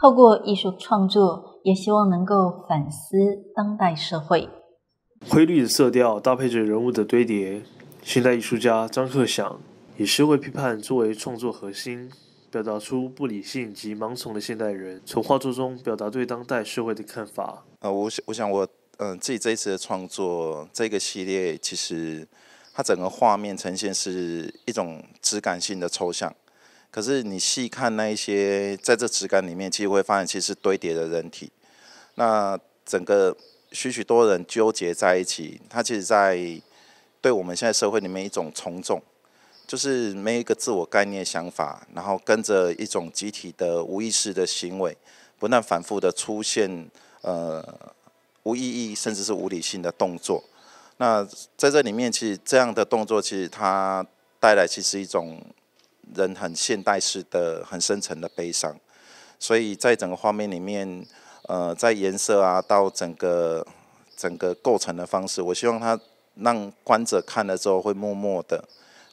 透过艺术创作，也希望能够反思当代社会。灰绿的色调搭配着人物的堆叠，现代艺术家张克祥以社会批判作为创作核心，表达出不理性及盲从的现代人，从画作中表达对当代社会的看法。呃，我我想我嗯自己这一次的创作这个系列，其实它整个画面呈现是一种质感性的抽象。可是你细看那一些在这质感里面，其实会发现，其实堆叠的人体，那整个许许多人纠结在一起，它其实，在对我们现在社会里面一种从众，就是每一个自我概念想法，然后跟着一种集体的无意识的行为，不断反复的出现，呃，无意义甚至是无理性的动作。那在这里面，其实这样的动作，其实它带来其实一种。人很现代式的，很深沉的悲伤，所以在整个画面里面，呃，在颜色啊到整个整个构成的方式，我希望他让观者看了之后会默默的，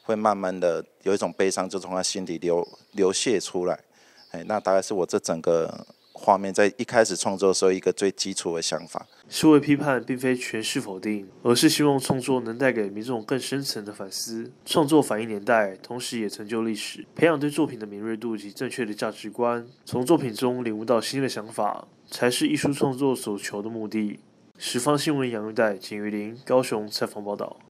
会慢慢的有一种悲伤就从他心底流流泻出来。哎，那大概是我这整个画面在一开始创作时候一个最基础的想法。社会批判并非全是否定，而是希望创作能带给民众更深层的反思。创作反映年代，同时也成就历史，培养对作品的敏锐度及正确的价值观，从作品中领悟到新的想法，才是艺术创作所求的目的。十方新闻杨玉岱、景玉玲、高雄采访报道。